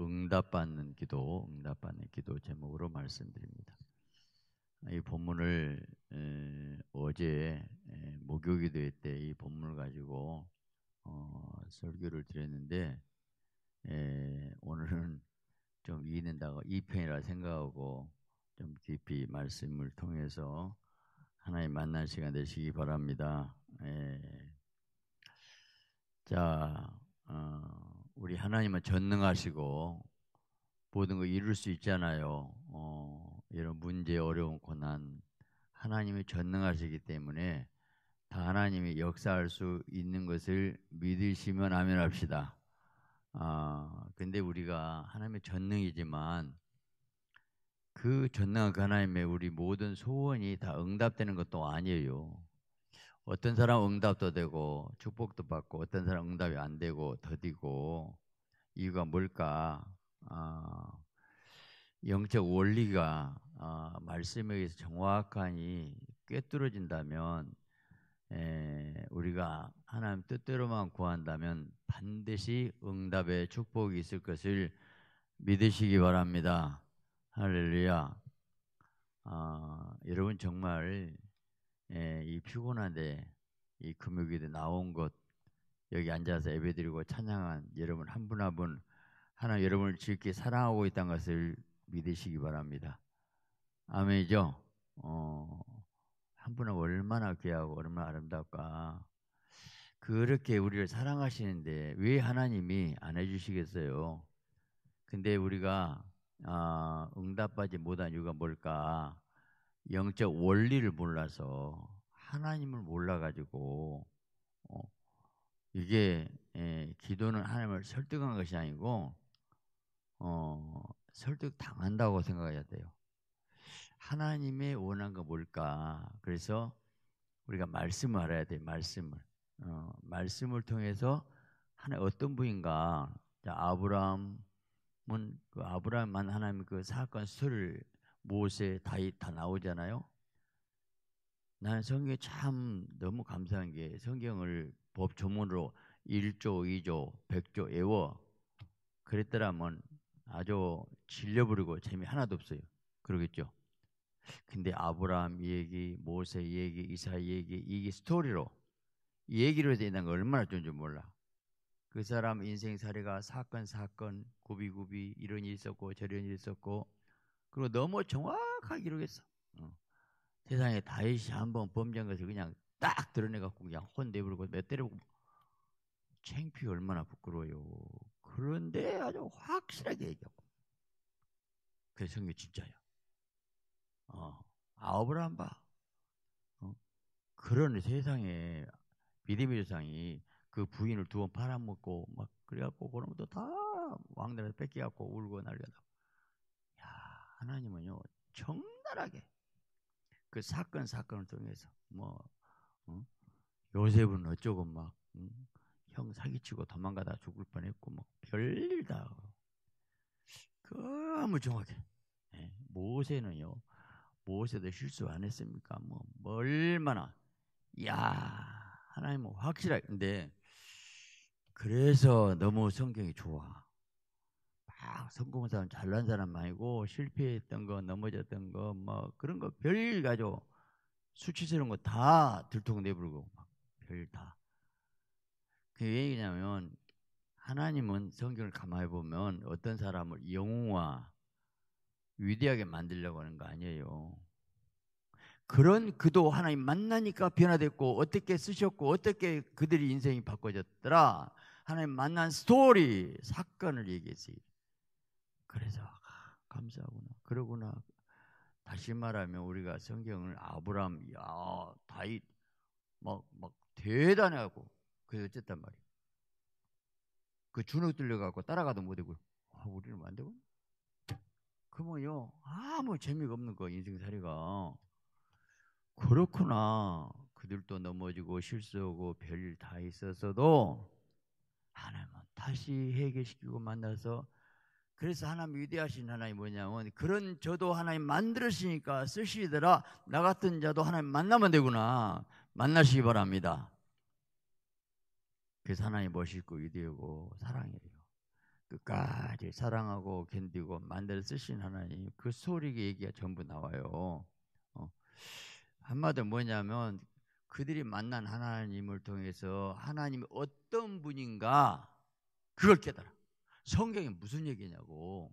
응답받는 기도, 응답받는 기도 제목으로 말씀드립니다. 이 본문을 에, 어제 에, 목요기도회 때 이 본문을 가지고 어, 설교를 드렸는데 에, 오늘은 좀 이는다고 이편이라 생각하고 좀 깊이 말씀을 통해서 하나님 만날 시간 되시기 바랍니다. 자. 어, 우리 하나님은 전능하시고 모든 걸 이룰 수 있잖아요. 어, 이런 문제, 어려운 고난 하나님이 전능하시기 때문에 다 하나님이 역사할 수 있는 것을 믿으시면 아멘합시다. 아, 근데 우리가 하나님의 전능이지만 그 전능한 그 하나님의 우리 모든 소원이 다 응답되는 것도 아니에요. 어떤 사람 응답도 되고 축복도 받고 어떤 사람 응답이 안 되고 더디고 이유가 뭘까? 어, 영적 원리가 어, 말씀에 의해서 정확하니 꿰뚫어진다면 에, 우리가 하나님 뜻대로만 구한다면 반드시 응답의 축복이 있을 것을 믿으시기 바랍니다. 할렐루야. 어, 여러분 정말 예, 이 피곤한데 이 금요기도 나온 것 여기 앉아서 예배드리고 찬양한 여러분 한 분 한 분 하나 여러분을 즐겁게 사랑하고 있다는 것을 믿으시기 바랍니다. 아멘이죠. 어, 한 분은 얼마나 귀하고 얼마나 아름답까. 그렇게 우리를 사랑하시는데 왜 하나님이 안 해주시겠어요? 근데 우리가 아, 응답받지 못한 이유가 뭘까? 영적 원리를 몰라서 하나님을 몰라가지고 어, 이게 에, 예, 기도는 하나님을 설득한 것이 아니고 어, 설득 당한다고 생각해야 돼요. 하나님의 원한 거 뭘까? 그래서 우리가 말씀을 알아야 돼. 말씀을 어, 말씀을 통해서 하나 어떤 분인가? 아브라함은 그 아브라함만 하나님 그 사건 수를 모세 다이다 나오잖아요. 나는 성경에 참 너무 감사한 게 성경을 법 조문으로 1조, 2조, 100조 외워 그랬더라면 아주 질려버리고 재미 하나도 없어요. 그러겠죠. 근데 아브라함 얘기, 모세 얘기, 이사 얘기, 이게 스토리로 얘기로 되어 있는 거 얼마나 좋은지 몰라. 그 사람 인생 사례가 사건 사건, 구비구비 이런 일 있었고 저런 일 있었고 그리고 너무 정확하게 이루겠어. 어. 세상에 다시 한번 범죄한 것을 그냥 딱 드러내갖고 그냥 혼내버리고 몇대를고 창피 얼마나 부끄러워요. 그런데 아주 확실하게 얘기하고. 그 성경 진짜야. 어, 아홉을안 봐. 어? 그런 세상에 믿음의 세상이 그 부인을 두 번 팔아먹고 막 그래갖고 그런 것도 다 왕들한테 뺏겨갖고 울고 날려가고 하나님은요 적나라하게 그 사건 사건을 통해서 뭐 어? 요셉은 어쩌고 막 형 사기치고 도망가다 죽을 뻔했고 뭐 별일 다 너무 정확해 예? 모세는요 모세도 실수 안 했습니까 뭐 얼마나 야 하나님은 확실하게 근데 그래서 너무 성경이 좋아 막 아, 성공한 사람, 잘난 사람 아니고 실패했던 거, 넘어졌던 거, 뭐 그런 거 별일 가지고 수치스러운 거 다 들통내불고 막별 다. 그게 왜얘냐면 하나님은 성경을 가만히 보면 어떤 사람을 영웅화 위대하게 만들려고 하는 거 아니에요. 그런 그도 하나님 만나니까 변화됐고 어떻게 쓰셨고 어떻게 그들이 인생이 바꿔졌더라. 하나님 만난 스토리 사건을 얘기했어요. 그래서 아, 감사하구나. 그러구나. 다시 말하면 우리가 성경을 아브람, 야, 다윗 막 막 대단하고 그래서 어쨌단 말이야. 그 주눅 들려갖고 따라가도 못하고 아, 우리는 뭐 안 되고. 그러면요 아무 재미가 없는 거 인생살이가 그렇구나. 그들도 넘어지고 실수하고 별일 다 있었어도 하나님은 다시 해결시키고 만나서 그래서 하나님 위대하신 하나님 뭐냐면 그런 저도 하나님 만들으시니까 쓰시더라 나 같은 자도 하나님 만나면 되구나 만나시기 바랍니다. 그래서 하나님 멋있고 위대하고 사랑해요. 끝까지 사랑하고 견디고 만들어 쓰신 하나님 그소리 얘기가 전부 나와요. 어. 한마디 뭐냐면 그들이 만난 하나님을 통해서 하나님이 어떤 분인가 그걸 깨달아. 성경이 무슨 얘기냐고.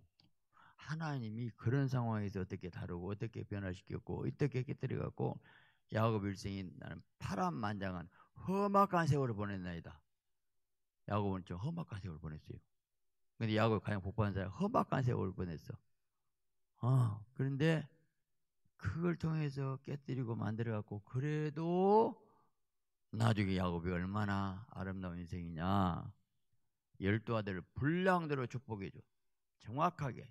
하나님이 그런 상황에서 어떻게 다루고 어떻게 변화시켰고 어떻게 깨뜨려 갖고 야곱 일생이 나는 파란만장한 험악한 세월을 보냈나이다. 야곱은 좀 험악한 세월을 보냈어요. 근데 야곱이 가장 복받은 사람 험악한 세월을 보냈어. 어, 그런데 그걸 통해서 깨뜨리고 만들어 갖고 그래도 나중에 야곱이 얼마나 아름다운 인생이냐. 열두 아들을 분량대로 축복해 줘. 정확하게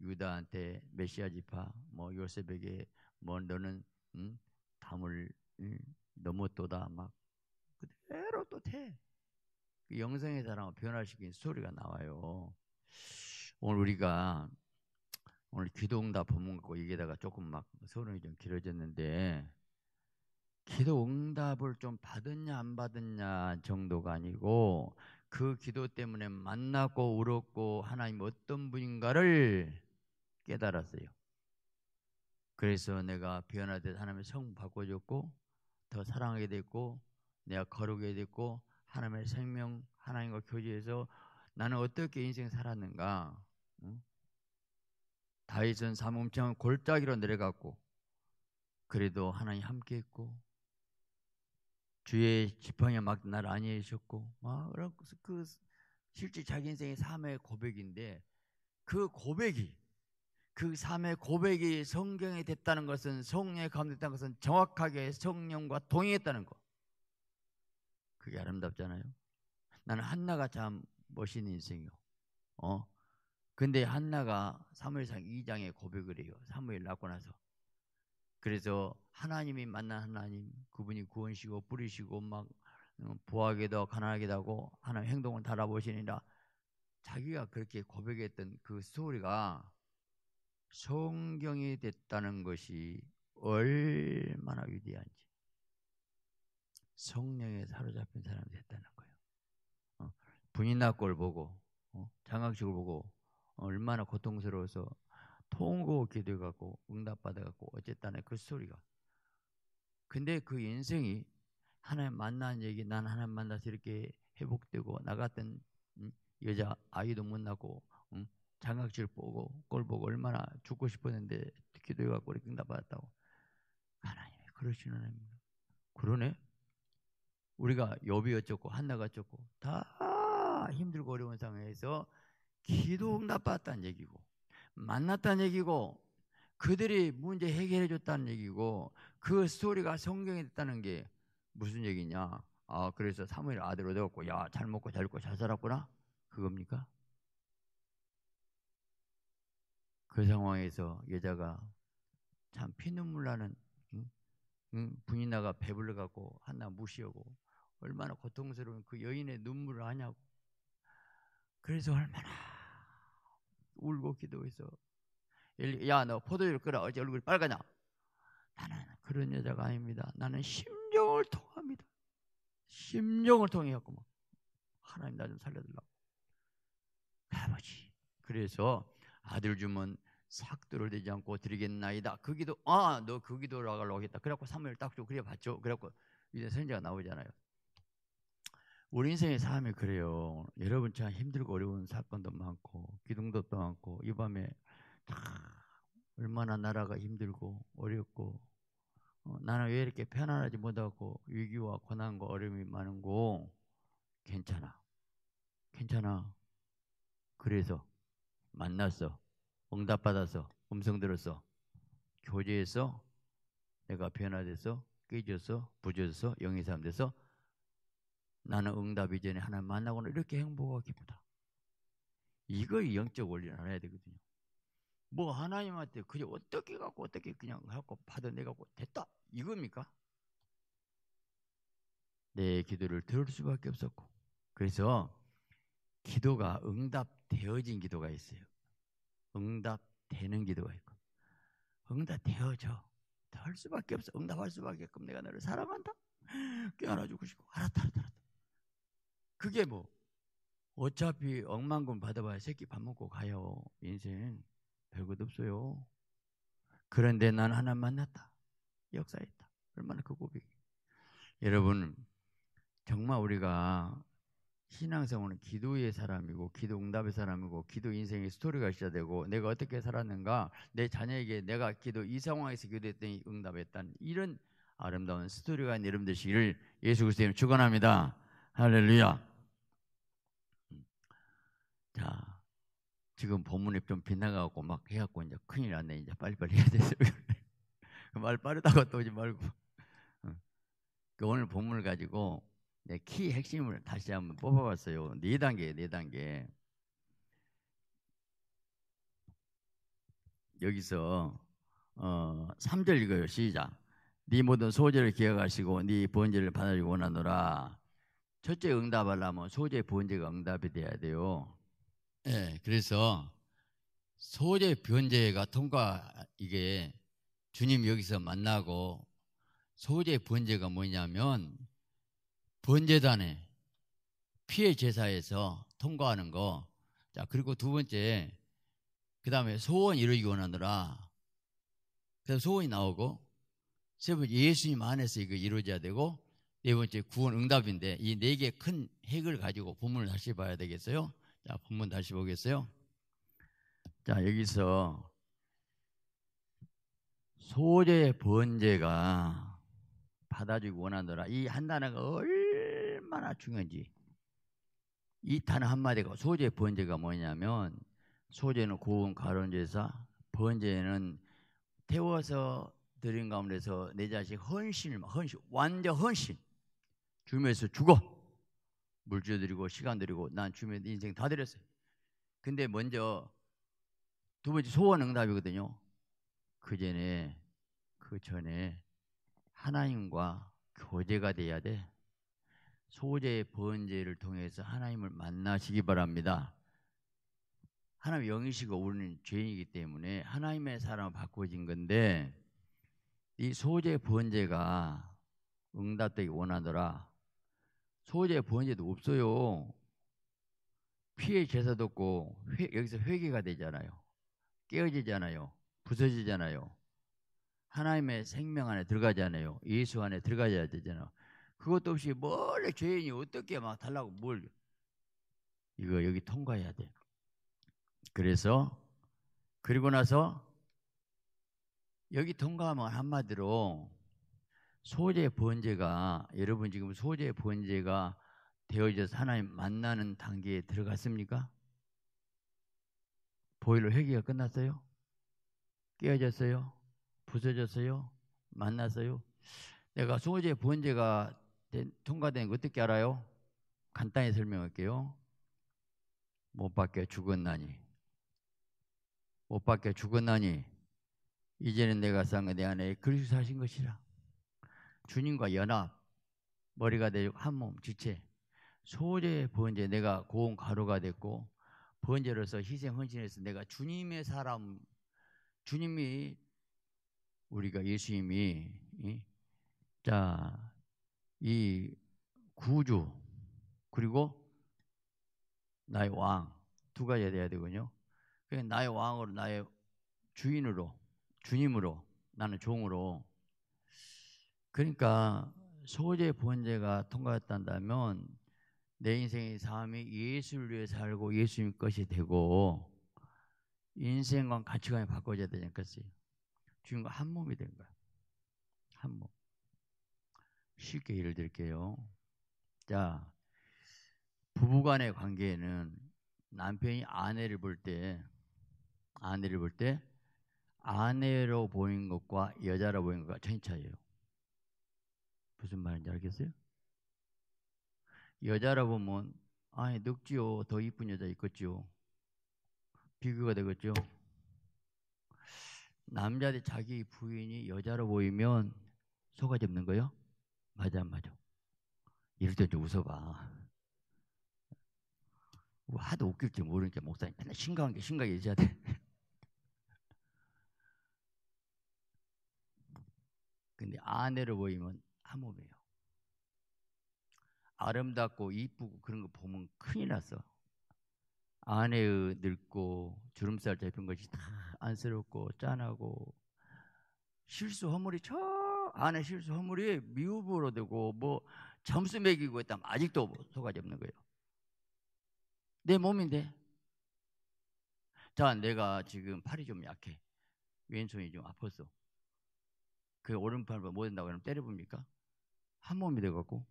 유다한테 메시아 지파, 뭐 요셉에게 뭐 너는 음, 담을 음, 넘어도다막 그대로 또 돼. 그 영성의 사람을 변화시킨 소리가 나와요. 오늘 우리가 오늘 기도응답 본문 갖고 얘기다가 조금 막 소론이 좀 길어졌는데 기도응답을 좀 받았냐 안 받았냐 정도가 아니고 그 기도 때문에 만나고 울었고 하나님 어떤 분인가를 깨달았어요. 그래서 내가 변화돼 하나님의 성 바꿔줬고 더 사랑하게 됐고 내가 거룩하게 됐고 하나님의 생명 하나님과 교제해서 나는 어떻게 인생 살았는가 다윗은 사무음창 골짜기로 내려갔고 그래도 하나님 함께 했고 주의 지팡이막 나를 안위셨고막그 그 실제 자기 인생의 삶의 고백인데 그 고백이 그 삶의 고백이 성경이 됐다는 것은 성령에 감됐다는 것은 정확하게 성령과 동의했다는 것 그게 아름답잖아요. 나는 한나가 참 멋있는 인생이요. 어? 근데 한나가 사무엘상 2장에 고백을 해요. 사무엘 낳고 나서 그래서 하나님이 만난 하나님, 그분이 구원시고 뿌리시고 막 어, 부하게도 가난하게도 하고 하나님 행동을 달아보시니라 자기가 그렇게 고백했던 그 스토리가 성경이 됐다는 것이 얼마나 위대한지 성령에 사로잡힌 사람이 됐다는 거예요. 어, 분이 나꼴 보고 어, 장학식을 보고 얼마나 고통스러워서 통고 기도해갖고 응답받아갖고 어쨌다는 그 소리가. 근데 그 인생이 하나님 만난 얘기, 난 하나님 만나서 이렇게 회복되고 나 같은 음, 여자 아이도 못 낳고 응? 음, 장학질 보고 꼴 보고 얼마나 죽고 싶었는데 기도해갖고 이렇게 응답받았다고. 하나님이 그러시는 하입니다 그러네. 우리가 여비 어쩌고 한나가 어쩌고 다 힘들고 어려운 상황에서 기도 응답받았다는 얘기고 만났다는 얘기고 그들이 문제 해결해 줬다는 얘기고 그 스토리가 성경에 있다는 게 무슨 얘기냐? 아 그래서 사무엘 아들로 되었고 야잘 먹고 잘 입고 잘 살았구나 그겁니까? 그 상황에서 여자가 참 피눈물 나는 응? 응? 분이 나가 배불러 갖고 하나 무시하고 얼마나 고통스러운 그 여인의 눈물을 하냐고 그래서 얼마나 울고 기도해서 야 너 포도주를 끓어 어제 얼굴이 빨갛냐 나는 그런 여자가 아닙니다 나는 심정을 통합니다 심정을 통해 갖고 막 하나님 나 좀 살려달라고 아버지 그래서 아들 주면 삭도를 대지 않고 드리겠나이다 그 기도 아너그 기도를 하려고 겠다 그래갖고 3일 딱 주고 그려 봤죠 그래갖고 이제 선제가 나오잖아요 우리 인생의 삶이 그래요. 여러분 참 힘들고 어려운 사건도 많고 기둥도 많고 이 밤에 다 얼마나 나라가 힘들고 어렵고 어, 나는 왜 이렇게 편안하지 못하고 위기와 고난과 어려움이 많은고 괜찮아 괜찮아 그래서 만났어 응답받아서 음성 들었어 교제에서 내가 변화돼서 깨져서 부져서 영의 사람 돼서 나는 응답 이전에 하나님 만나고는 이렇게 행복하고 기쁘다. 이거 영적 원리를 알아야 되거든요. 뭐 하나님한테 그저 어떻게 갖고 어떻게 그냥 갖고 받아내갖고 됐다 이겁니까? 내 기도를 들을 수밖에 없었고 그래서 기도가 응답되어진 기도가 있어요. 응답되는 기도가 있고 응답되어져 할 수밖에 없어 응답할 수밖에 없고 내가 너를 사랑한다 깨어나주고 싶고 알았다 알았다 알았다 그게 뭐 어차피 억만금 받아봐야 새끼 밥 먹고 가요. 인생 별것 없어요. 그런데 난 하나 만났다. 역사에 있다. 얼마나 그 고백이. 여러분, 정말 우리가 신앙생활은 기도의 사람이고, 기도 응답의 사람이고, 기도 인생의 스토리가 시작되고, 내가 어떻게 살았는가, 내 자녀에게 내가 기도 이 상황에서 기도했더니 응답했다는 이런 아름다운 스토리가 여러분 되시기를 예수 그리스도님 축원합니다. 할렐루야. 자, 지금 본문이 좀 빗나가고 막 해갖고 이제 큰일 났네. 이제 빨리빨리 해야 돼서 그 말 빠르다고 또 오지 말고. 어. 그 오늘 본문을 가지고 키 핵심을 다시 한번 뽑아봤어요. 네 단계, 네 단계. 여기서 어, 3절 읽어요. 시작. 네 모든 소재를 기억하시고 네 번제를 받아주고 원하노라. 첫째 응답하려면 소재 의 번제가 응답이 돼야 돼요. 예, 그래서 소재 변제가 통과 이게 주님 여기서 만나고 소재 변제가 뭐냐면 번제단에 피해 제사에서 통과하는 거. 자, 그리고 두 번째 그다음에 소원 이루기 원하느라 그래서 소원이 나오고 세 번째 예수님 안에서 이거 이루어져야 되고 네 번째 구원 응답인데 이 네 개 큰 핵을 가지고 본문을 다시 봐야 되겠어요. 자, 본문 다시 보겠어요. 자, 여기서 소재 번제가 받아주기 원하노라. 이 한 단어가 얼마나 중요한지. 이 단어 한마디가 소재 번제가 뭐냐면 소재는 고운 가론제사, 번제는 태워서 드린 가운데서 내 자식 헌신을 헌신, 완전 헌신. 주면서 죽어. 물질 드리고 시간 드리고 난 주면 인생 다 드렸어요. 근데 먼저 두 번째 소원 응답이거든요. 그 전에 그 전에 하나님과 교제가 돼야 돼. 소재 의 번제를 통해서 하나님을 만나시기 바랍니다. 하나님 영이시고 우리는 죄인이기 때문에 하나님의 사람을 바꿔진 건데 이 소재 의 번제가 응답되기 원하더라. 소재 보호제도 없어요. 피해 제사도 없고 회, 여기서 회개가 되잖아요. 깨어지잖아요. 부서지잖아요. 하나님의 생명 안에 들어가잖아요. 예수 안에 들어가야 되잖아요. 그것도 없이 멀리 죄인이 어떻게 막 달라고 뭘 이거 여기 통과해야 돼. 그래서 그리고 나서 여기 통과하면 한마디로 소재 번제가 여러분 지금 소재 번제가 되어져서 하나님 만나는 단계에 들어갔습니까? 보일러 회개가 끝났어요? 깨어졌어요? 부서졌어요? 만났어요? 내가 소재 번제가 된, 통과된 거 어떻게 알아요? 간단히 설명할게요. 못 받게 죽었나니. 못 받게 죽었나니. 이제는 내가 산거내 안에 그리스도 사신 것이라. 주님과 연합, 머리가 되고 한몸 지체, 소재 번제 내가 고운 가루가 됐고 번제로서 희생 헌신해서 내가 주님의 사람, 주님이 우리가 예수님이 자 이 구주 그리고 나의 왕 두 가지가 돼야 되거든요. 그러 나의 왕으로 나의 주인으로 주님으로 나는 종으로 그러니까 소재 번제가 통과했단다면 내 인생의 삶이 예수를 위해 살고 예수님 것이 되고 인생관 가치관이 바꿔져야 되지 않겠어요? 주인과한 몸이 된 거야. 한 몸. 쉽게 예를 들게요. 자, 부부간의 관계에는 남편이 아내를 볼 때, 아내를 볼 때 아내로 보인 것과 여자로 보인 것과 천차예요. 무슨 말인지 알겠어요? 여자라 보면 아니 늙지요 더 이쁜 여자 있겠지요 비교가 되겠죠 남자들 자기 부인이 여자로 보이면 속아 잡는 거요 맞아 안 맞아 이럴 때 좀 웃어봐 뭐 하도 웃길지 모르니까 목사님 맨날 심각한 게 심각해 있어야 돼 근데 아내로 보이면 한 몸이에요. 아름답고 이쁘고 그런 거 보면 큰일 났어. 아내의 늙고 주름살 잡힌 것이 다 안쓰럽고 짠하고 실수 허물이 저 안에 실수 허물이 미흡으로 되고 뭐 점수 매기고 했다면 아직도 속아지 없는 거예요. 내 몸인데. 자, 내가 지금 팔이 좀 약해. 왼손이 좀 아팠어. 그 오른팔 못 된다고 하면 때려봅니까? 한 몸이 돼갖고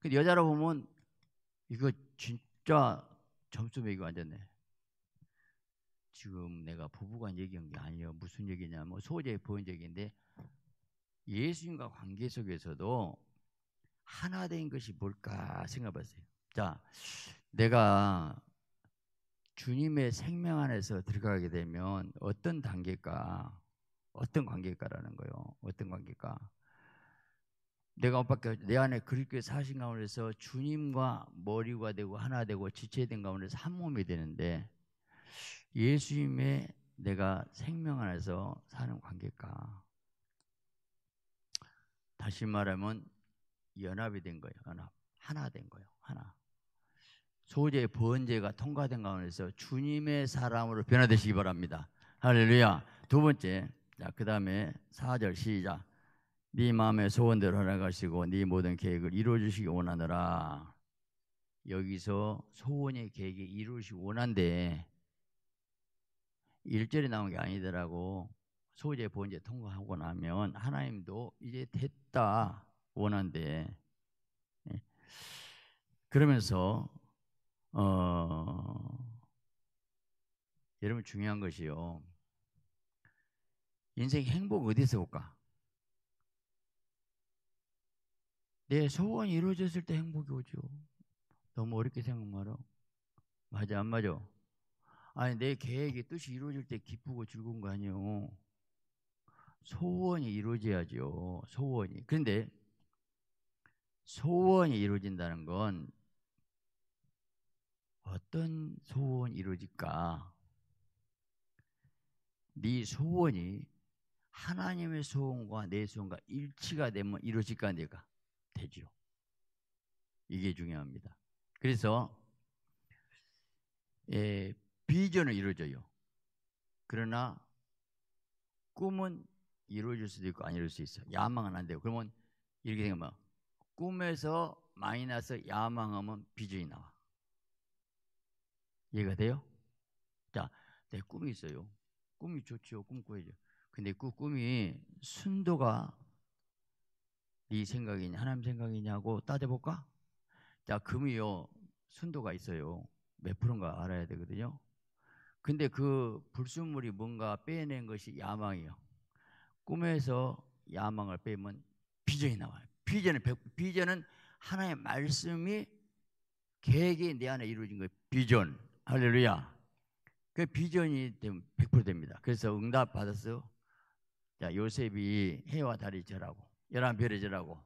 근데 여자로 보면 이거 진짜 점수 매기고 앉았네. 지금 내가 부부간 얘기한 게 아니에요. 무슨 얘기냐면 뭐 소재의 보현적인데 예수님과 관계 속에서도 하나 된 것이 뭘까 생각해봤어요. 자, 내가 주님의 생명 안에서 들어가게 되면 어떤 단계일까? 어떤 관계일까라는 거예요. 어떤 관계일까? 내가 밖에 내 안에 그리스도의 사신 가운데서 주님과 머리가 되고 하나 되고 지체된 가운데서 한 몸이 되는데 예수님의 내가 생명 안에서 사는 관계가 다시 말하면 연합이 된 거예요. 연합 하나 된 거예요. 하나 소재 번제가 통과된 가운데서 주님의 사람으로 변화되시기 바랍니다. 할렐루야. 두 번째 자 그다음에 사절 시작. 네 마음의 소원대로 하나가시고네 모든 계획을 이루어 주시기 원하느라 여기서 소원의 계획이 이루어지기 원한데 일절에 나온 게 아니더라고. 소재 본제 통과하고 나면 하나님도 이제 됐다 원한데 예. 그러면서 어 여러분 중요한 것이요. 인생 행복 어디서 올까? 내 소원이 이루어졌을 때 행복이 오죠. 너무 어렵게 생각 말아. 맞아, 안 맞아? 아니, 내 계획이 뜻이 이루어질 때 기쁘고 즐거운 거 아니에요. 소원이 이루어져야죠. 소원이. 그런데 소원이 이루어진다는 건 어떤 소원이 이루어질까? 네 소원이 하나님의 소원과 내 소원과 일치가 되면 이루어질까 안 될까? 되죠. 이게 중요합니다. 그래서 예, 비전은 이루어져요. 그러나 꿈은 이루어질 수도 있고 안 이룰 수 있어요. 야망은 안 돼요. 그러면 이렇게 생각하면 꿈에서 마이너스 야망하면 비전이 나와. 이해가 돼요? 자, 내 네, 꿈이 있어요. 꿈이 좋지요. 꿈꿔야죠. 근데 그 꿈이 순도가 네 생각이냐 하나님 생각이냐고 따져볼까? 자 금이요 순도가 있어요 몇 프로인가 알아야 되거든요 근데 그 불순물이 뭔가 빼낸 것이 야망이요 꿈에서 야망을 빼면 비전이 나와요 비전은, 비전은 하나의 말씀이 계획이 내 안에 이루어진 거예요 비전 할렐루야 그 비전이 100% 됩니다 그래서 응답 받았어 자 요셉이 해와 달이 절하고 열한 별의절하고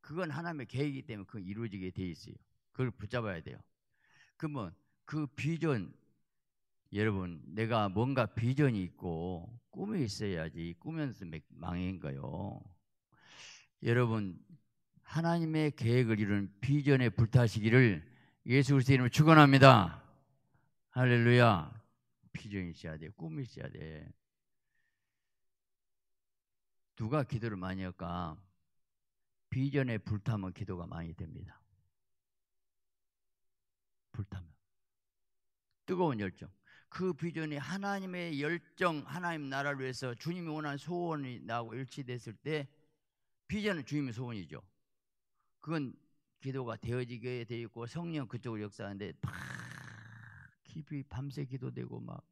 그건 하나님의 계획이기 때문에 그 이루어지게 돼 있어요. 그걸 붙잡아야 돼요. 그러면 그 비전 여러분 내가 뭔가 비전이 있고 꿈이 있어야지 꾸면서 망인가요? 여러분 하나님의 계획을 이루는 비전에 불타시기를 예수 그리스도 이름으로 축원합니다. 할렐루야. 비전이 있어야 돼. 꿈이 있어야 돼. 누가 기도를 많이 할까? 비전에 불타면 기도가 많이 됩니다. 불타면. 뜨거운 열정. 그 비전이 하나님의 열정, 하나님 나라를 위해서 주님이 원하는 소원이 나고 일치됐을 때 비전은 주님의 소원이죠. 그건 기도가 되어지게 돼 있고 성령 그쪽으로 역사하는데 막 깊이 밤새 기도되고 막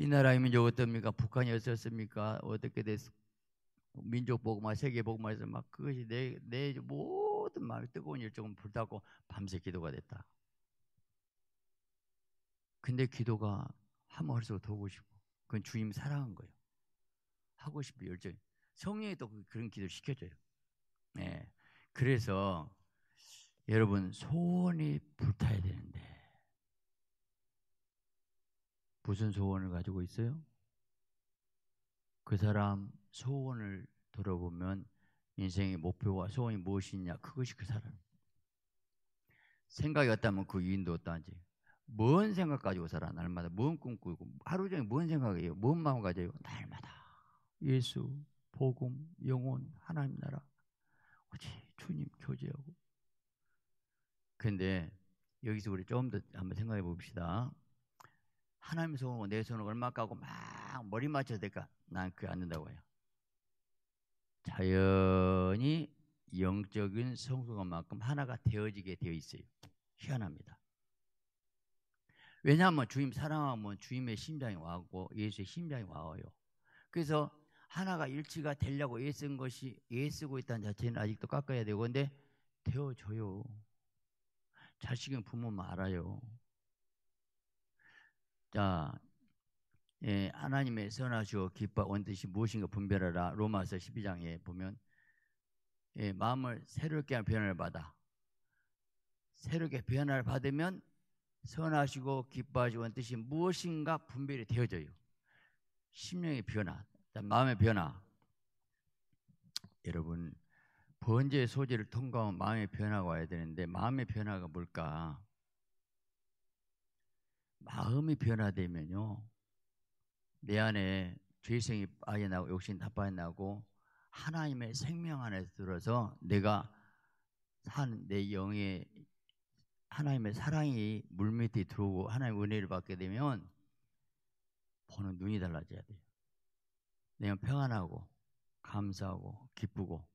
이 나라의 민족 어떻습니까? 북한이 어떻습니까? 어떻게 됐을까? 민족 복음화, 세계 복음화에서 막 그것이 내내 모든 마음의 뜨거운 일정은 불타고 밤새 기도가 됐다. 근데 기도가 하면 할수록 더 오고 싶고 그건 주님 사랑한 거예요. 하고 싶은 열정. 성령이 또 그, 그런 기도를 시켜줘요. 네. 그래서 여러분 소원이 불타야 되는데 무슨 소원을 가지고 있어요? 그 사람 소원을 들어보면 인생의 목표와 소원이 무엇이냐 그것이 그 사람 생각이 없다면 그 유인도 어떠한지뭔 생각 가지고 살아 날마다 뭔 꿈꾸고 하루 종일 뭔 생각이에요 뭔 마음 가져요 날마다 예수 복음 영혼 하나님 나라 오직 주님 교제하고 근데 여기서 우리 조금 더 한번 생각해 봅시다 하나님 손으로 내 손을 얼마 까고 막 머리 맞춰야 될까 난 그게 안 된다고 해요 자연히 영적인 성숙한만큼 하나가 되어지게 되어 있어요. 희한합니다. 왜냐하면 주님 사랑하면 주님의 심장이 와고 예수의 심장이 와요. 그래서 하나가 일치가 되려고 애쓴 것이 애쓰고 있다는 자체는 아직도 깎아야 되고 근데 되어줘요. 자식은 부모 말아요. 자, 예, 하나님의 선하시고 기뻐온 뜻이 무엇인가 분별하라. 로마서 12장에 보면 예, 마음을 새롭게 한 변화를 받아 새롭게 변화를 받으면 선하시고 기뻐하시고 뜻이 무엇인가 분별이 되어져요. 심령의 변화, 마음의 변화. 여러분 번제의 소재를 통과하면 마음의 변화가 와야 되는데 마음의 변화가 뭘까? 마음이 변화되면요 내 안에 죄성이 빠져나고 욕심이 다 빠져나고 하나님의 생명 안에 들어서 내가 산 내 영의 하나님의 사랑이 물밑에 들어오고 하나님의 은혜를 받게 되면 보는 눈이 달라져야 돼요. 내가 평안하고 감사하고 기쁘고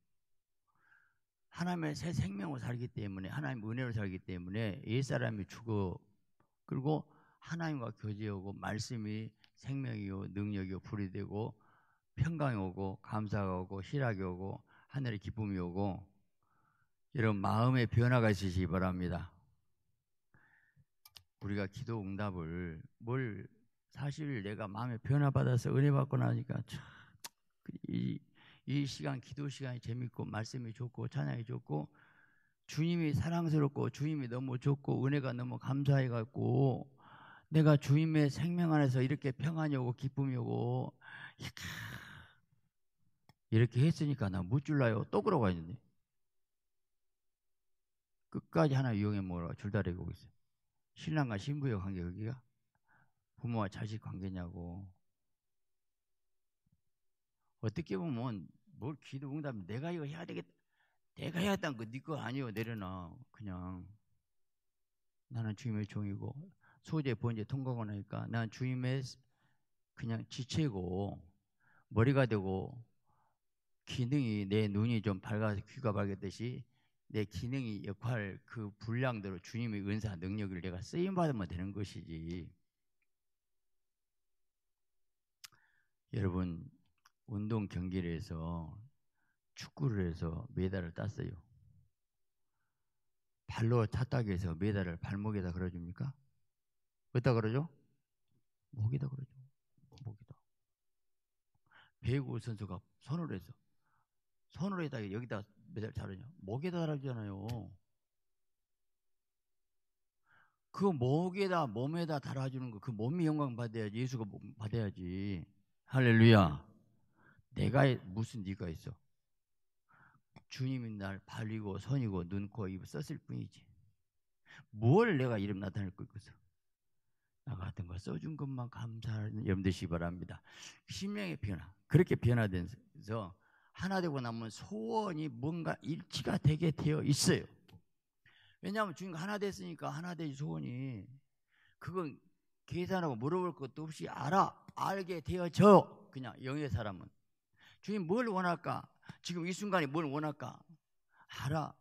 하나님의 새생명을 살기 때문에 하나님 의은혜를 살기 때문에 옛 사람이 죽어 그리고 하나님과 교제하고 말씀이 생명이 요 능력이 요 불이 되고 평강이 오고 감사가 오고 희락이 오고 하늘의 기쁨이 오고 이런 마음의 변화가 있으시기 바랍니다. 우리가 기도 응답을 뭘 사실 내가 마음의 변화받아서 은혜 받고 나니까 참 그 이, 이 시간 기도 시간이 재밌고 말씀이 좋고 찬양이 좋고 주님이 사랑스럽고 주님이 너무 좋고 은혜가 너무 감사해 갖고 내가 주님의 생명 안에서 이렇게 평안이 오고 기쁨이 오고 이렇게 했으니까 나 무줄라요. 또 그러고 있는데 끝까지 하나 이용해 먹으라 줄다리고 있어요. 신랑과 신부의 관계 여기가 부모와 자식 관계냐고 어떻게 보면 뭘 기도 응답 내가 이거 해야 되겠다 내가 해야 한다니거네 아니요 내려놔 그냥 나는 주님의 종이고 소재 본제 통과가 나니까 난 주임의 그냥 지체고 머리가 되고 기능이 내 눈이 좀 밝아서 귀가 밝았듯이 내 기능이 역할 그 분량대로 주님의 은사 능력을 내가 쓰임 받으면 되는 것이지. 여러분 운동 경기를 해서 축구를 해서 메달을 땄어요. 발로 탔 타딱해서 메달을 발목에다 걸어줍니까? 어다 그러죠? 목이다 그러죠. 목이다. 배구 선수가 손으로 해서 손으로 해다 여기다 매달 자르냐? 목에다 달잖아요. 그 목에다 몸에다 달아주는 거 그 몸이 영광 받아야지 예수가 받아야지 할렐루야. 내가 무슨 네가 있어? 주님이 날 발이고 손이고 눈, 코, 입 썼을 뿐이지. 뭘 내가 이름 나타낼 거있어 누가 써준 것만 감사하는 여러시기 바랍니다. 심령의 변화. 그렇게 변화돼서 하나 되고 나면 소원이 뭔가 일치가 되게 되어 있어요. 왜냐하면 주님과 하나 됐으니까 하나 되지 소원이 그건 계산하고 물어볼 것도 없이 알아 알게 되어져 그냥 영의 사람은 주님 뭘 원할까 지금 이 순간에 뭘 원할까 알아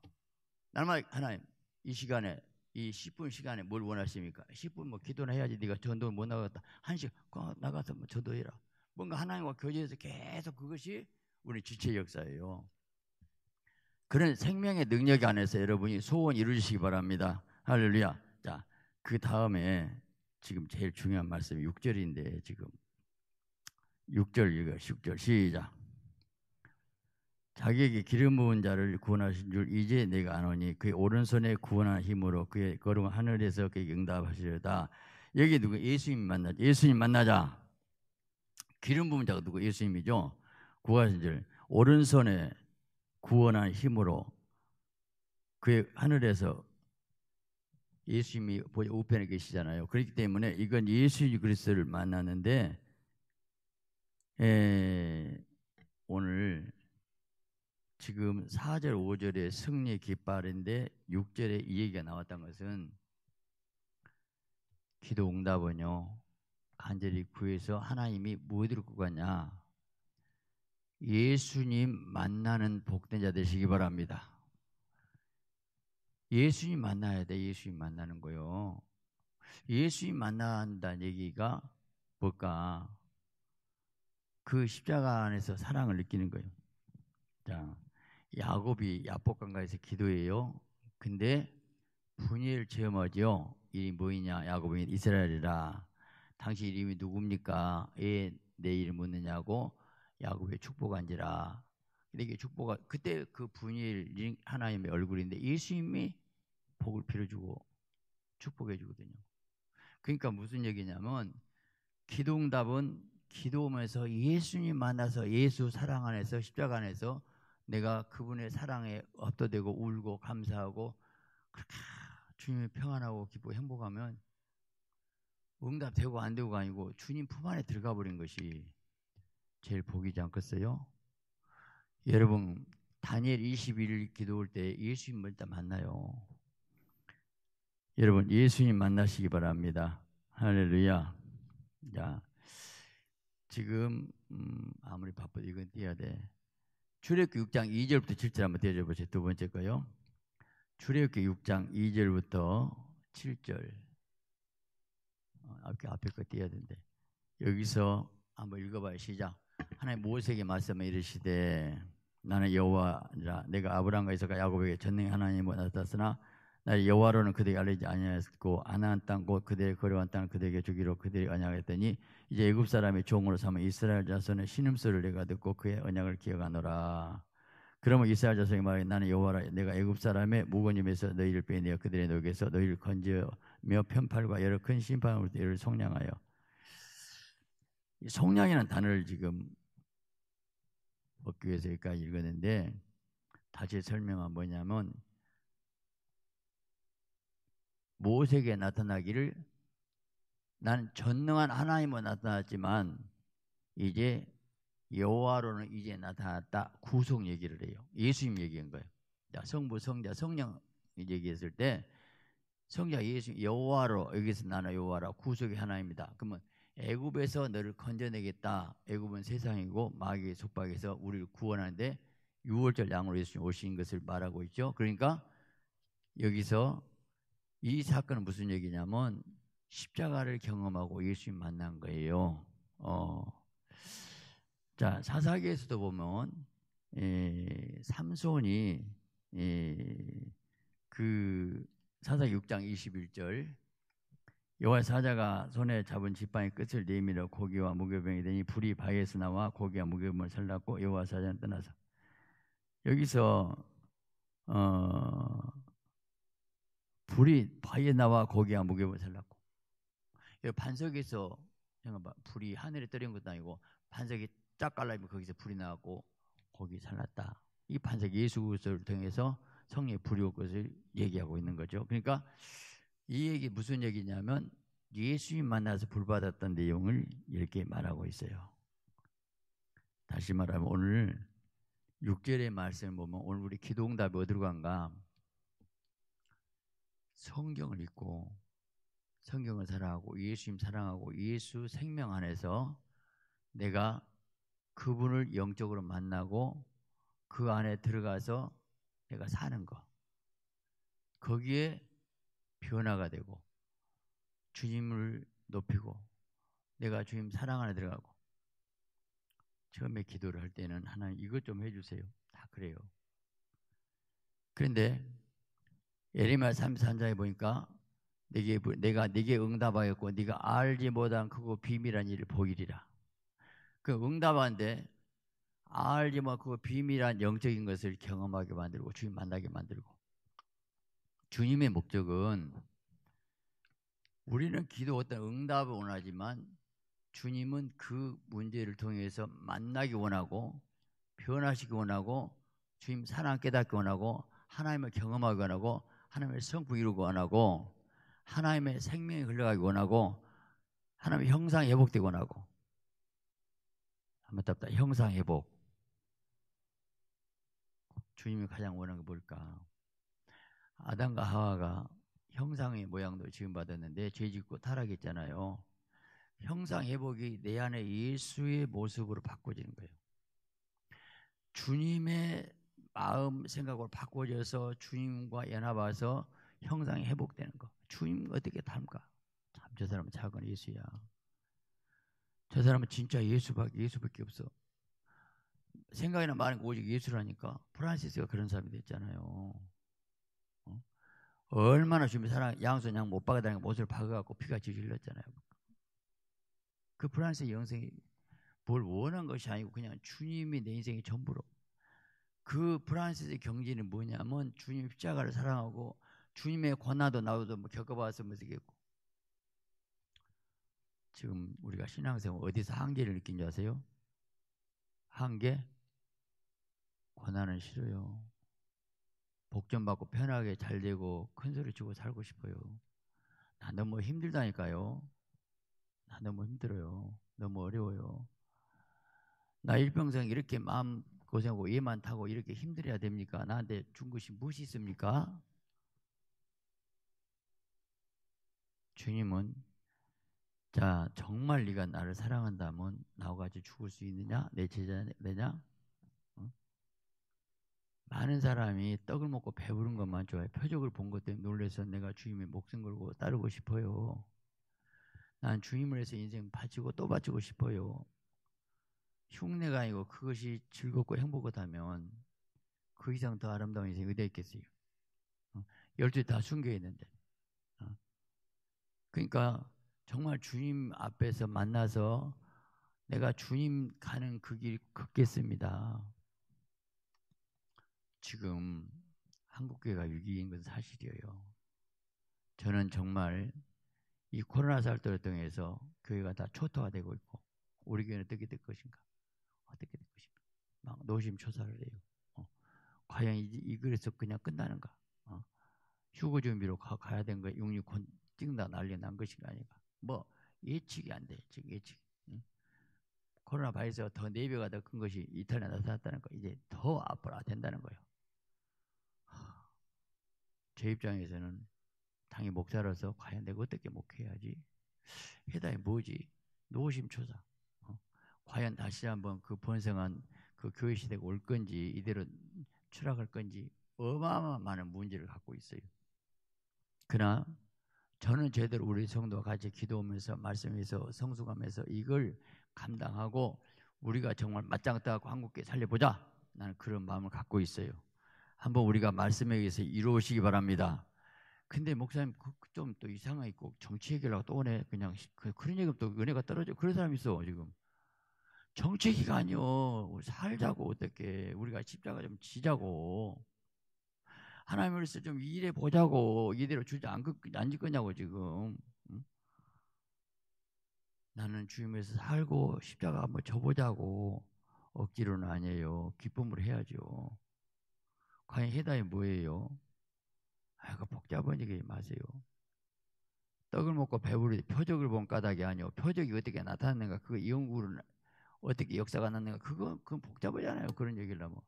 날마다 하나님 이 시간에 이 10분 시간에 뭘 원하십니까? 10분 뭐 기도나 해야지 네가 전도 를못나갔다한 시간 나가서 뭐 전도해라. 뭔가 하나님과 교제해서 계속 그것이 우리 지체 역사예요. 그런 생명의 능력 안에서 여러분이 소원 이루시기 바랍니다. 할렐루야. 자, 그 다음에 지금 제일 중요한 말씀이 6절인데 지금 6절 읽어 6절 시작. 자기에게 기름 부은 자를 구원하신 줄 이제 내가 아노니 그의 오른손에 구원한 힘으로 그의 걸음 하늘에서 그에게 응답하시려다. 여기 누구 예수님 만나 예수님 만나자. 기름 부은 자가 누구 예수님이죠. 구하신 줄 오른손에 구원한 힘으로 그의 하늘에서 예수님이 우편에 계시잖아요. 그렇기 때문에 이건 예수 그리스도를 만났는데 에, 예, 오늘 지금 4절, 5절에 승리 의 깃발인데 6절에 이 얘기가 나왔던 것은 기도 응답은요. 간절히 구해서 하나님이 뭐 들을 것 같냐? 예수님 만나는 복된 자 되시기 바랍니다. 예수님 만나야 돼. 예수님 만나는 거요. 예수님 만난다는 얘기가 뭘까? 그 십자가 안에서 사랑을 느끼는 거예요. 자, 야곱이 야복강가에서 기도해요. 근데 분이 체험하죠. 이 뭐이냐? 야곱이 이스라엘이라. 당신 이름이 누굽니까? 왜내 이름 묻느냐고 야곱의 축복한지라. 근데 이게 축복한 그때 그분이 하나님의 얼굴인데 예수님이 복을 빌어주고 축복해 주거든요. 그러니까 무슨 얘기냐면 기도응답은 기도오면서 예수님 만나서 예수 사랑 안에서 십자가 안에서 내가 그분의 사랑에 압도되고 울고 감사하고 그렇게 주님의 평안하고 기쁘 행복하면 응답되고 안 되고가 아니고 주님 품 안에 들어가 버린 것이 제일 복이지 않겠어요? 여러분 다니엘 21일 기도할 때 예수님 을단 만나요. 여러분 예수님 만나시기 바랍니다. 할렐루야. 야 지금 음, 아무리 바빠도 이건 뛰어야 돼. 출애굽기 6장 2절부터 7절 한번 대줘 보세요. 두 번째 거요. 출애굽기 6장 2절부터 7절. 어, 앞에 앞에 거 띄어야 된대. 여기서 한번 읽어봐요. 시작. 하나님 모세에게 말씀을 이르시되 나는 여호와라 내가 아브라함과 이삭과 야곱에게 전능 하나님을 나타났으나 여호와로는 그들이 알리지 아니하였고 아나안땅고 그들의 거려한 땅을 그들에게 주기로 그들이 언약했더니 이제 애굽 사람이 종으로 삼아 이스라엘 자손의 신음소리를 내가 듣고 그의 언약을 기억하노라 그러면 이스라엘 자손이 말해 나는 여호와라 내가 애굽 사람의 무거님에서 너희를 빼내어 그들의 노에서 너희를 건져며 편팔과 여러 큰 심판으로 너희를 속량하여 이 속량이라는 단어를 지금 얻기 위해서 여기까지 읽었는데 다시 설명한 뭐냐면 모세에게 나타나기를 나는 전능한 하나님으로 나타났지만 이제 여호와로는 이제 나타났다. 구속 얘기를 해요. 예수님 얘기한 거예요. 자, 성부, 성자, 성령 얘기했을 때 성자 예수 여호와로 여기서 나는 여호와라 구속의 하나입니다. 그러면 애굽에서 너를 건져내겠다. 애굽은 세상이고 마귀의 속박에서 우리를 구원하는데 유월절 양으로 예수님 오신 것을 말하고 있죠. 그러니까 여기서 이 사건은 무슨 얘기냐면 십자가를 경험하고 예수님 만난 거예요. 어. 자, 사사기에서도 보면 에, 예, 삼손이 에, 예, 그 사사기 6장 21절 여호와 사자가 손에 잡은 지팡이 끝을 내밀어 고기와 무교병이 되니 불이 바위에서 나와 고기와 무교병을 살랐고 여호와 사자는 떠나서 여기서 어, 불이 바위에 나와 거기에 무게를 살랐고 예, 반석에서 봐, 불이 하늘에 떨어진 것도 아니고 반석이 쫙 깔라면 거기서 불이 나왔고 거기 살랐다. 이 반석 예수 그리스도를 통해서 성령의 불이 올 것을 얘기하고 있는 거죠. 그러니까 이 얘기 무슨 얘기냐면 예수님 만나서 불 받았던 내용을 이렇게 말하고 있어요. 다시 말하면 오늘 6절의 말씀을 보면 오늘 우리 기도 응답이 어디로 간가? 성경을 읽고 성경을 사랑하고 예수님 사랑하고 예수 생명 안에서 내가 그분을 영적으로 만나고 그 안에 들어가서 내가 사는 거. 거기에 변화가 되고 주님을 높이고 내가 주님 사랑 안에 들어가고 처음에 기도를 할 때는 하나님 이것 좀 해주세요. 다 그래요. 그런데 예. 예레미야 33장에 보니까 내게 내가 네게 응답하였고 네가 알지 못한 크고 비밀한 일을 보이리라. 그 응답한데 알지 못한크고 비밀한 영적인 것을 경험하게 만들고 주님 만나게 만들고 주님의 목적은 우리는 기도 어떤 응답을 원하지만 주님은 그 문제를 통해서 만나기 원하고 변화시기 원하고 주님 사랑 깨닫기 원하고 하나님을 경험하기 원하고 하나님의 성품 이루고 원하고 하나님의 생명이 흘러가기 원하고 하나님의 형상 이 회복되기 원하고 한번 답다 형상 회복 주님이 가장 원하는 게 뭘까 아담과 하와가 형상의 모양도 지금 받았는데 죄짓고 타락했잖아요 형상 회복이 내 안에 예수의 모습으로 바꿔지는 거예요 주님의 마음 생각으로 바꿔져서 주님과 연합해서 형상이 회복되는 거. 주님 어떻게 닮까? 참저 사람은 작은 예수야. 저 사람은 진짜 예수밖에 예수밖에 없어. 생각이나 많은 오직 예수라니까 프란시스가 그런 사람이 됐잖아요. 어? 얼마나 주님 사랑 양손 양 못 박아다니고 못을 박아갖고 피가 지질렀잖아요. 그 프란시스 영생이 뭘 원한 것이 아니고 그냥 주님이 내 인생의 전부로 그프랑스의 경지는 뭐냐면 주님 십자가를 사랑하고 주님의 권한도 나도 뭐 겪어봐서 모르겠고 지금 우리가 신앙생활 어디서 한계를 느낀줄 아세요? 한계? 권한은 싫어요. 복전 받고 편하게 잘 되고 큰 소리 치고 살고 싶어요. 나 너무 힘들다니까요. 나 너무 힘들어요. 너무 어려워요. 나 일평생 이렇게 마음 고생하고 얘만타고 이렇게 힘들어야 됩니까? 나한테 준 것이 무엇이 있습니까? 주님은 자 정말 네가 나를 사랑한다면 나와 같이 죽을 수 있느냐 내 제자 냐 많은 사람이 떡을 먹고 배부른 것만 좋아해 표적을 본 것 때문에 놀래서 내가 주님의 목숨 걸고 따르고 싶어요 난 주님을 해서 인생 바치고 또 바치고 싶어요 흉내가 아니고 그것이 즐겁고 행복하다면 그 이상 더 아름다운 인생이 어디 있겠어요? 어, 열두 다 숨겨 있는데. 어. 그러니까 정말 주님 앞에서 만나서 내가 주님 가는 그 길 걷겠습니다. 지금 한국교회가 위기인 건 사실이에요. 저는 정말 이 코로나 사태를 통해서 교회가 다 초토화되고 있고 우리 교회는 어떻게 될 것인가 어떻게 될것입니막 노심초사를 해요. 어. 과연 이, 이 글에서 그냥 끝나는가? 어. 휴거 준비로 가, 가야 된 거야. 669찍는 난리 난 것인가 아닌가? 뭐 예측이 안 돼. 지금 예측. 응? 코로나 바이러스가 더 4배가 더 큰 것이 이탈에 나타났다는 거. 이제 더 앞으로 된다는 거예요. 하, 제 입장에서는 당의 목사로서 과연 내가 어떻게 목회해야지? 해당이 뭐지? 노심초사. 과연 다시 한번 그 번성한 그 교회 시대가 올 건지 이대로 추락할 건지 어마어마한 문제를 갖고 있어요. 그러나 저는 제대로 우리 성도와 같이 기도하면서 말씀에서 성숙하면서 이걸 감당하고 우리가 정말 맞짱 따고 한국계 살려보자 나는 그런 마음을 갖고 있어요. 한번 우리가 말씀에 의해서 이루어지기 바랍니다. 근데 목사님 그, 그 좀또이상하고 정치 얘기를 고또 오네 그냥 그, 그런 얘기면 또 은혜가 떨어져 그런 사람이 있어 지금 정체기간이요. 살자고 어떻게 우리가 십자가 좀 지자고 하나님을위해서좀 일해 보자고 이대로 주지 않안 그, 거냐고 지금 나는 주님에서 살고 십자가 한번 져보자고 억지로는 아니에요. 기쁨으로 해야죠. 과연 해답이 뭐예요? 아이고 복잡한 얘기 마세요. 떡을 먹고 배부르지 표적을 본 까닭이 아니오. 표적이 어떻게 나타났는가 그 연구를 어떻게 역사가 났는가 그건 그건 복잡하잖아요. 그런 얘기를 하면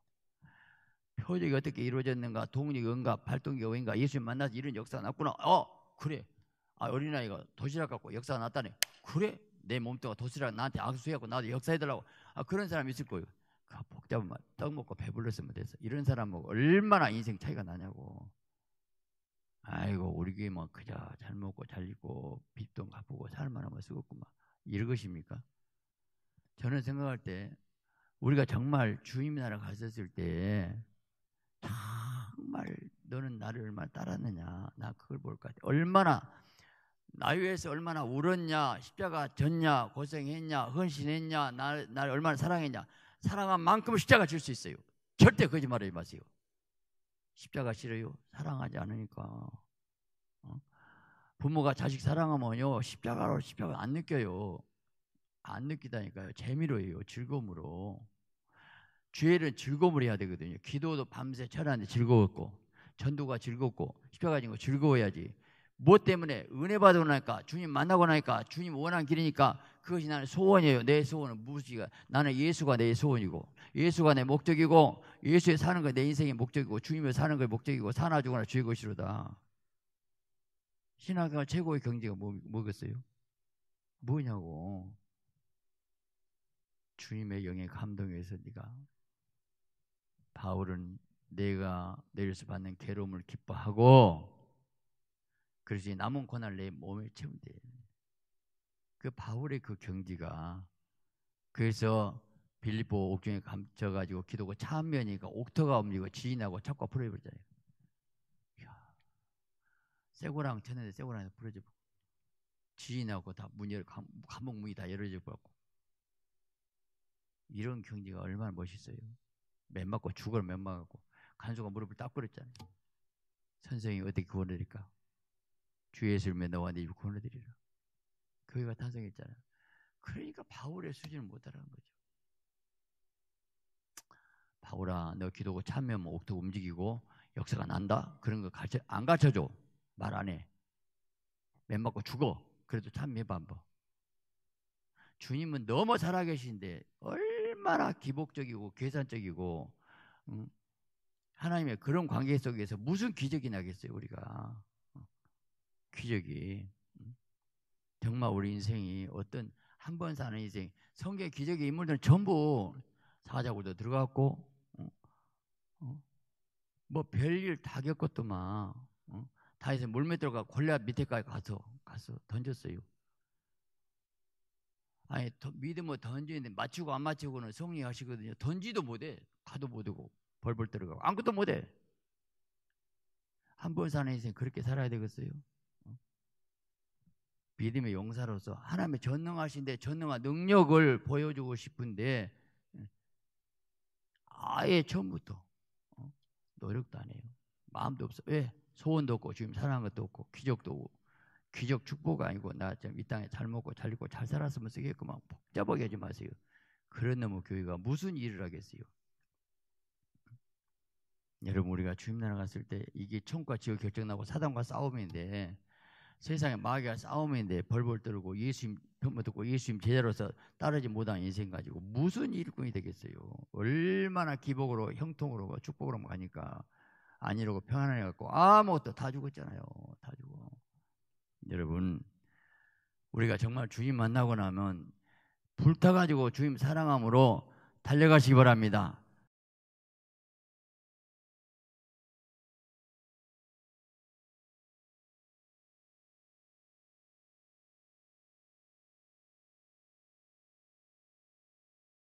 표적이 어떻게 이루어졌는가 동력이 뭔가 발동이 어인가 예수님 만나서 이런 역사 가 났구나. 어 그래. 아 어린아이가 도시락 갖고 역사 가 났다네. 그래. 내몸뚱아 도시락 나한테 악수해갖고 나도 역사해달라고. 아 그런 사람 있을 거예요. 그 복잡한 말. 떡 먹고 배불렀으면 됐어 이런 사람하 얼마나 인생 차이가 나냐고. 아이고 우리 교회 뭐 그저 잘 먹고 잘 입고 빚도 갚고 살만하면 쓰겠구만. 이런 것입니까? 저는 생각할 때 우리가 정말 주님 나라 갔었을 때 정말 너는 나를 얼마나 따랐느냐 나 그걸 볼것 같아 얼마나 나 위해서 얼마나 울었냐 십자가 졌냐 고생했냐 헌신했냐 나, 나를 얼마나 사랑했냐 사랑한 만큼 십자가 질 수 있어요 절대 거짓말하지 마세요 십자가 싫어요 사랑하지 않으니까 어? 부모가 자식 사랑하면요 십자가로 십자가 안 느껴요 안 느끼다니까요. 재미로 해요. 즐거움으로. 주의를 즐거움을 해야 되거든요. 기도도 밤새 철하는데 즐거웠고 전도가 즐겁고 시켜 가진 거 즐거워야지. 무엇 때문에 은혜 받고 나니까 주님 만나고 나니까 주님 원한 길이니까 그것이 나는 소원이에요. 내 소원은 무엇이가 나는 예수가 내 소원이고 예수가 내 목적이고 예수의 사는 거 내 인생의 목적이고 주님의 사는 거 목적이고 사나 죽거나 주의 것이로다. 신학가 최고의 경지가 뭐, 뭐겠어요? 뭐냐고. 주님의 영에 감동해서 네가 바울은 내가 내려서 받는 괴로움을 기뻐하고 그러지 남은 고난 내 몸에 채운대. 그 바울의 그 경지가 그래서 빌리보 옥중에 감춰가지고 기도고 참면이가 옥터가 옮기고 지진하고 자꾸 풀어버리잖아요. 세고랑 쳤는데 세고랑에서 풀어지고지진하고다문열 감옥 문이 다 열어져 버리고 이런 경지가 얼마나 멋있어요. 맨 맞고 죽을 맨 맞고 간수가 무릎을 딱 꿇었잖아요. 선생이 어떻게 구원해드릴까? 주 예수를 믿는 너와 네 구원해드리라. 교회가 탄생했잖아요. 그러니까 바울의 수준을 못하라는 거죠. 바울아, 너 기도고 참면 옥도 움직이고 역사가 난다? 그런 거 가르쳐, 안 가르쳐줘. 말 안 해. 맨 맞고 죽어. 그래도 참해봐 한번. 주님은 너무 살아계신데 얼 얼마나 기복적이고 계산적이고 음, 하나님의 그런 관계 속에서 무슨 기적이 나겠어요 우리가 어, 기적이 음, 정말 우리 인생이 어떤 한 번 사는 인생 성경 기적의 인물들 전부 사자고도 들어갔고 어, 어, 뭐 별일 다 겪었더만 어, 다해서 물밑 들어가 골리앗 밑에까지 가서 가서 던졌어요 아니 믿음을 던지는데 맞추고 안 맞추고는 성리하시거든요. 던지도 못해. 가도 못하고 벌벌 들어가고 아무것도 못해. 한 번 사는 인생 그렇게 살아야 되겠어요. 어? 믿음의 용사로서 하나님의 전능하신데 전능한 능력을 보여주고 싶은데 예. 아예 처음부터 어? 노력도 안 해요. 마음도 없어. 왜? 소원도 없고 지금 사랑한 것도 없고 기적도 없고 귀족 축복 아니고 나 좀 이 땅에 잘 먹고 잘 입고 잘 살았으면 쓰겠구만 복잡하게 하지 마세요. 그런 놈의 교회가 무슨 일을 하겠어요? 여러분 우리가 주님 나라 갔을 때 이게 천과 지옥 결정나고 사단과 싸움인데 세상에 마귀와 싸움인데 벌벌 떨고 예수님 편모 듣고 예수님 제자로서 따르지 못한 인생 가지고 무슨 일꾼이 되겠어요? 얼마나 기복으로 형통으로 뭐 축복으로 뭐 가니까 아니라고 뭐 평안해 갖고 아무것도 다 죽었잖아요. 다 죽어. 여러분 우리가 정말 주님 만나고 나면 불타가지고 주님 사랑함으로 달려가시기 바랍니다.